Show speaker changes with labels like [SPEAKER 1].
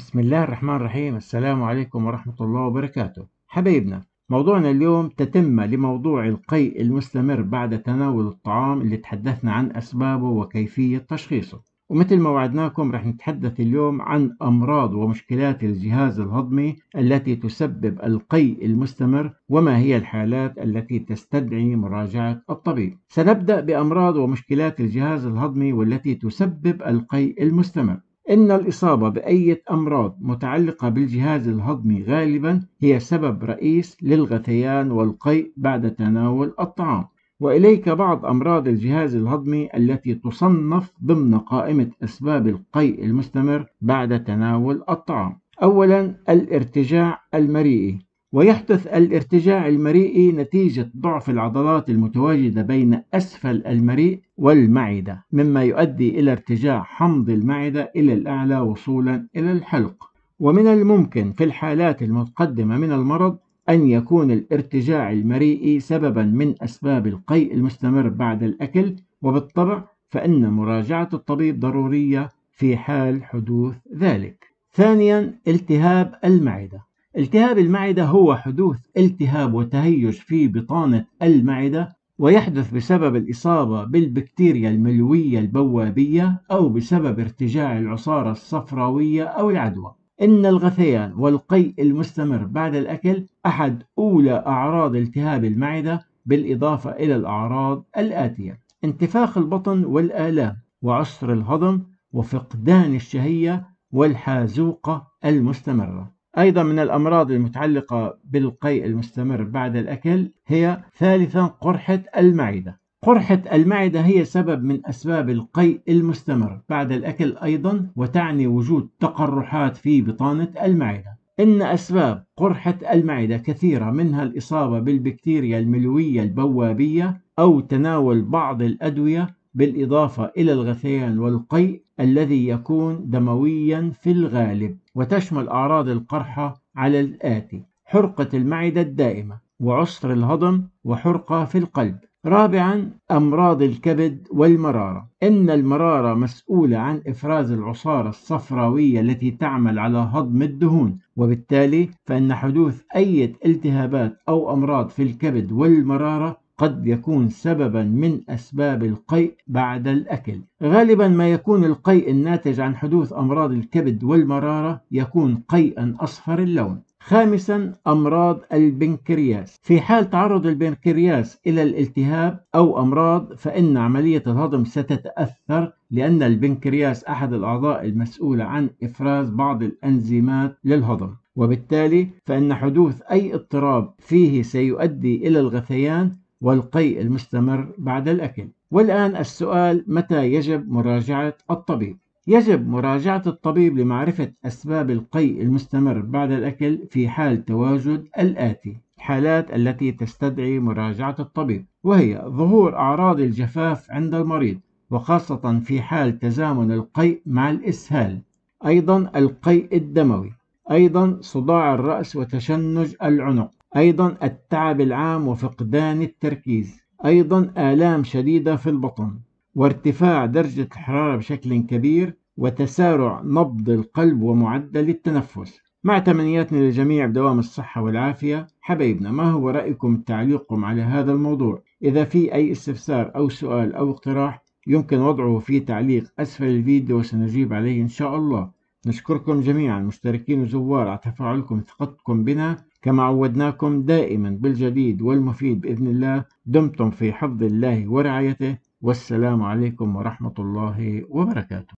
[SPEAKER 1] بسم الله الرحمن الرحيم السلام عليكم ورحمة الله وبركاته حبيبنا موضوعنا اليوم تتمة لموضوع القيء المستمر بعد تناول الطعام اللي تحدثنا عن أسبابه وكيفية تشخيصه ومثل ما وعدناكم رح نتحدث اليوم عن أمراض ومشكلات الجهاز الهضمي التي تسبب القيء المستمر وما هي الحالات التي تستدعي مراجعة الطبيب سنبدأ بأمراض ومشكلات الجهاز الهضمي والتي تسبب القيء المستمر إن الإصابة بأية أمراض متعلقة بالجهاز الهضمي غالبا هي سبب رئيس للغثيان والقيء بعد تناول الطعام وإليك بعض أمراض الجهاز الهضمي التي تصنف ضمن قائمة أسباب القيء المستمر بعد تناول الطعام أولا الارتجاع المريئي ويحدث الارتجاع المريئي نتيجة ضعف العضلات المتواجدة بين أسفل المريء والمعدة مما يؤدي إلى ارتجاع حمض المعدة إلى الأعلى وصولا إلى الحلق ومن الممكن في الحالات المتقدمة من المرض أن يكون الارتجاع المريئي سببا من أسباب القيء المستمر بعد الأكل وبالطبع فإن مراجعة الطبيب ضرورية في حال حدوث ذلك ثانيا التهاب المعده التهاب المعدة هو حدوث التهاب وتهيج في بطانة المعدة ويحدث بسبب الإصابة بالبكتيريا الملوية البوابية أو بسبب ارتجاع العصارة الصفراوية أو العدوى. إن الغثيان والقيء المستمر بعد الأكل أحد أولى أعراض التهاب المعدة بالإضافة إلى الأعراض الآتية: انتفاخ البطن والآلام، وعسر الهضم، وفقدان الشهية، والحازوقة المستمرة. أيضا من الأمراض المتعلقة بالقيء المستمر بعد الأكل هي ثالثا قرحة المعدة قرحة المعدة هي سبب من أسباب القيء المستمر بعد الأكل أيضا وتعني وجود تقرحات في بطانة المعدة إن أسباب قرحة المعدة كثيرة منها الإصابة بالبكتيريا الملوية البوابية أو تناول بعض الأدوية بالإضافة إلى الغثيان والقيء الذي يكون دمويا في الغالب وتشمل أعراض القرحة على الآتي حرقة المعدة الدائمة وعسر الهضم وحرقة في القلب رابعا أمراض الكبد والمرارة إن المرارة مسؤولة عن إفراز العصارة الصفراوية التي تعمل على هضم الدهون وبالتالي فإن حدوث أي التهابات أو أمراض في الكبد والمرارة قد يكون سببا من أسباب القيء بعد الأكل غالبا ما يكون القيء الناتج عن حدوث أمراض الكبد والمرارة يكون قيئا أصفر اللون خامسا أمراض البنكرياس في حال تعرض البنكرياس إلى الالتهاب أو أمراض فإن عملية الهضم ستتأثر لأن البنكرياس أحد الأعضاء المسؤولة عن إفراز بعض الأنزيمات للهضم وبالتالي فإن حدوث أي اضطراب فيه سيؤدي إلى الغثيان والقيء المستمر بعد الأكل والآن السؤال متى يجب مراجعة الطبيب؟ يجب مراجعة الطبيب لمعرفة أسباب القيء المستمر بعد الأكل في حال تواجد الآتي الحالات التي تستدعي مراجعة الطبيب وهي ظهور أعراض الجفاف عند المريض وخاصة في حال تزامن القيء مع الإسهال أيضا القيء الدموي أيضا صداع الرأس وتشنج العنق أيضا التعب العام وفقدان التركيز أيضا آلام شديدة في البطن وارتفاع درجة الحرارة بشكل كبير وتسارع نبض القلب ومعدل التنفس مع تمنياتنا للجميع بدوام الصحة والعافية حبايبنا ما هو رأيكم تعليقكم على هذا الموضوع إذا في أي استفسار أو سؤال أو اقتراح يمكن وضعه في تعليق أسفل الفيديو وسنجيب عليه إن شاء الله نشكركم جميعا مشتركين وزوار على تفاعلكم وثقتكم بنا كما عودناكم دائما بالجديد والمفيد بإذن الله دمتم في حفظ الله ورعايته والسلام عليكم ورحمة الله وبركاته